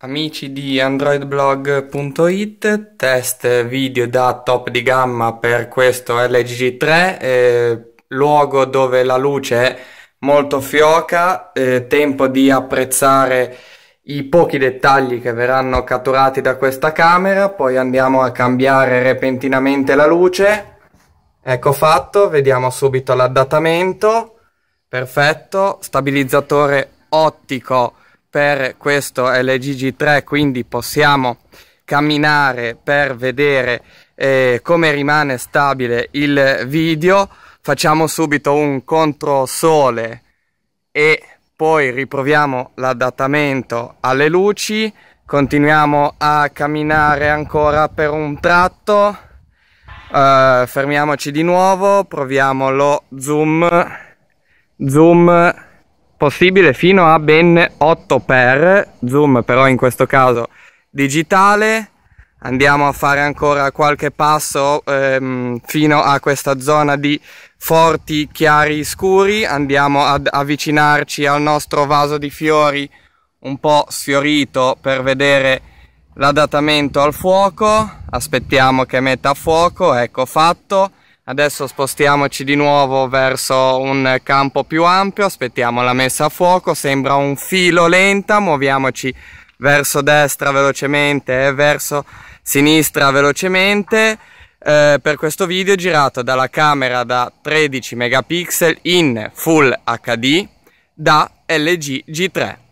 Amici di androidblog.it, test video da top di gamma per questo LG 3 eh, luogo dove la luce è molto fioca, eh, tempo di apprezzare i pochi dettagli che verranno catturati da questa camera, poi andiamo a cambiare repentinamente la luce, ecco fatto, vediamo subito l'adattamento, perfetto, stabilizzatore ottico per questo LGG3 quindi possiamo camminare per vedere eh, come rimane stabile il video facciamo subito un sole e poi riproviamo l'adattamento alle luci continuiamo a camminare ancora per un tratto eh, fermiamoci di nuovo proviamo lo zoom zoom possibile fino a ben 8 per zoom però in questo caso digitale andiamo a fare ancora qualche passo ehm, fino a questa zona di forti chiari scuri andiamo ad avvicinarci al nostro vaso di fiori un po' sfiorito per vedere l'adattamento al fuoco aspettiamo che metta a fuoco ecco fatto Adesso spostiamoci di nuovo verso un campo più ampio, aspettiamo la messa a fuoco, sembra un filo lenta, muoviamoci verso destra velocemente e verso sinistra velocemente. Eh, per questo video girato dalla camera da 13 megapixel in Full HD da LG G3.